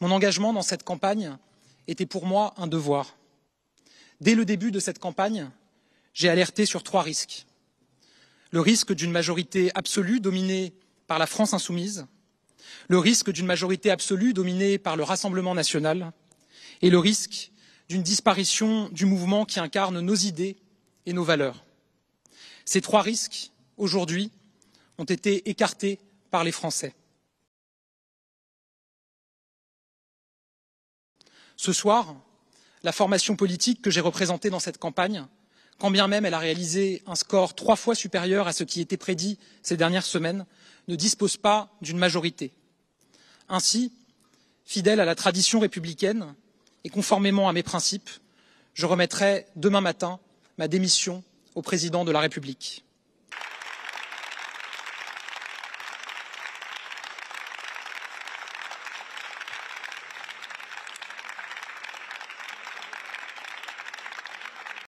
Mon engagement dans cette campagne était pour moi un devoir. Dès le début de cette campagne, j'ai alerté sur trois risques. Le risque d'une majorité absolue dominée par la France insoumise, le risque d'une majorité absolue dominée par le Rassemblement national et le risque d'une disparition du mouvement qui incarne nos idées et nos valeurs. Ces trois risques, aujourd'hui, ont été écartés par les Français. Ce soir, la formation politique que j'ai représentée dans cette campagne, quand bien même elle a réalisé un score trois fois supérieur à ce qui était prédit ces dernières semaines, ne dispose pas d'une majorité. Ainsi, fidèle à la tradition républicaine et conformément à mes principes, je remettrai demain matin ma démission au président de la République.